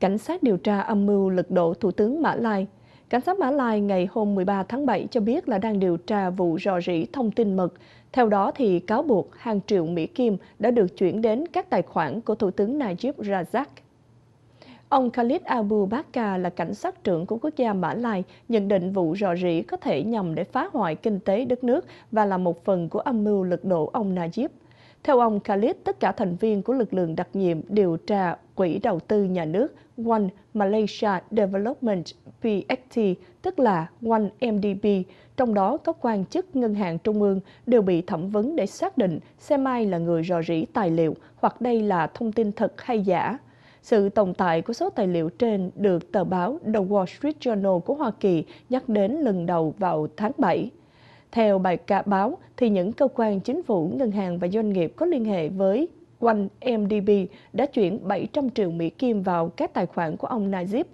Cảnh sát điều tra âm mưu lật đổ Thủ tướng Mã Lai. Cảnh sát Mã Lai ngày hôm 13 tháng 7 cho biết là đang điều tra vụ rò rỉ thông tin mật. Theo đó, thì cáo buộc hàng triệu Mỹ Kim đã được chuyển đến các tài khoản của Thủ tướng Najib Razak. Ông Khalid Abu Bakka là cảnh sát trưởng của quốc gia Mã Lai nhận định vụ rò rỉ có thể nhằm để phá hoại kinh tế đất nước và là một phần của âm mưu lật đổ ông Najib. Theo ông Khalid, tất cả thành viên của lực lượng đặc nhiệm điều tra Quỹ đầu tư nhà nước One Malaysia Development PFT, tức là One MDB, trong đó có quan chức ngân hàng trung ương đều bị thẩm vấn để xác định xem ai là người rò rỉ tài liệu hoặc đây là thông tin thật hay giả. Sự tồn tại của số tài liệu trên được tờ báo The Wall Street Journal của Hoa Kỳ nhắc đến lần đầu vào tháng 7. Theo bài cả báo, thì những cơ quan chính phủ, ngân hàng và doanh nghiệp có liên hệ với quanh MDB đã chuyển 700 triệu Mỹ Kim vào các tài khoản của ông Najib.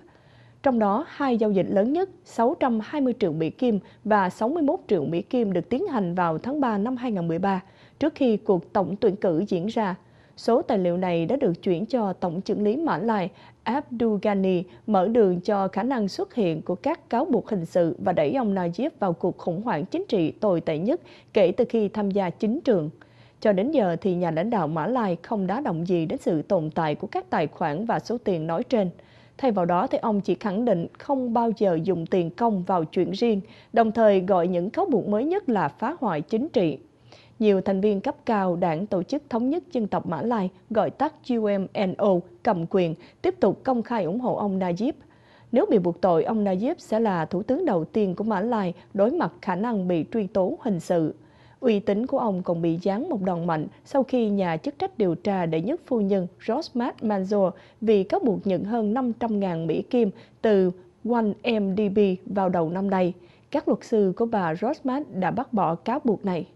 Trong đó, hai giao dịch lớn nhất 620 triệu Mỹ Kim và 61 triệu Mỹ Kim được tiến hành vào tháng 3 năm 2013, trước khi cuộc tổng tuyển cử diễn ra Số tài liệu này đã được chuyển cho Tổng trưởng lý Mã Lai Abdul Ghani mở đường cho khả năng xuất hiện của các cáo buộc hình sự và đẩy ông Najib vào cuộc khủng hoảng chính trị tồi tệ nhất kể từ khi tham gia chính trường. Cho đến giờ thì nhà lãnh đạo Mã Lai không đá động gì đến sự tồn tại của các tài khoản và số tiền nói trên. Thay vào đó thì ông chỉ khẳng định không bao giờ dùng tiền công vào chuyện riêng, đồng thời gọi những cáo buộc mới nhất là phá hoại chính trị nhiều thành viên cấp cao đảng Tổ chức Thống nhất Dân tộc Mã Lai, gọi tắt UMNO, cầm quyền, tiếp tục công khai ủng hộ ông Najib. Nếu bị buộc tội, ông Najib sẽ là thủ tướng đầu tiên của Mã Lai đối mặt khả năng bị truy tố hình sự. Uy tín của ông còn bị giáng một đòn mạnh sau khi nhà chức trách điều tra đệ nhất phu nhân Rosmat Mansour vì cáo buộc nhận hơn 500.000 Mỹ Kim từ 1MDB vào đầu năm nay. Các luật sư của bà Rosmat đã bác bỏ cáo buộc này.